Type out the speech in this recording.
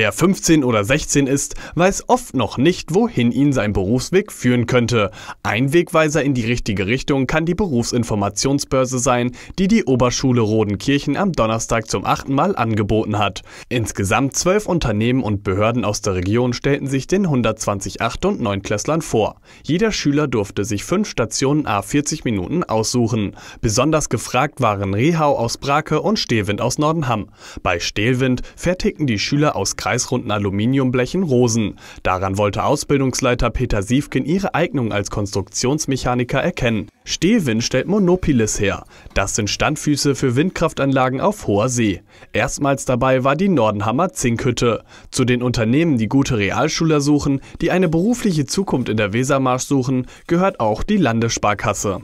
Wer 15 oder 16 ist, weiß oft noch nicht, wohin ihn sein Berufsweg führen könnte. Ein Wegweiser in die richtige Richtung kann die Berufsinformationsbörse sein, die die Oberschule Rodenkirchen am Donnerstag zum achten Mal angeboten hat. Insgesamt zwölf Unternehmen und Behörden aus der Region stellten sich den 120 8 und 9 Klässlern vor. Jeder Schüler durfte sich fünf Stationen a 40 Minuten aussuchen. Besonders gefragt waren Rehau aus Brake und Stehwind aus Nordenham. Bei Stehlwind fertigten die Schüler aus Kreis kreisrunden Aluminiumblechen Rosen. Daran wollte Ausbildungsleiter Peter Siefken ihre Eignung als Konstruktionsmechaniker erkennen. Stehwind stellt Monopiles her. Das sind Standfüße für Windkraftanlagen auf hoher See. Erstmals dabei war die Nordenhammer Zinkhütte. Zu den Unternehmen, die gute Realschüler suchen, die eine berufliche Zukunft in der Wesermarsch suchen, gehört auch die Landessparkasse.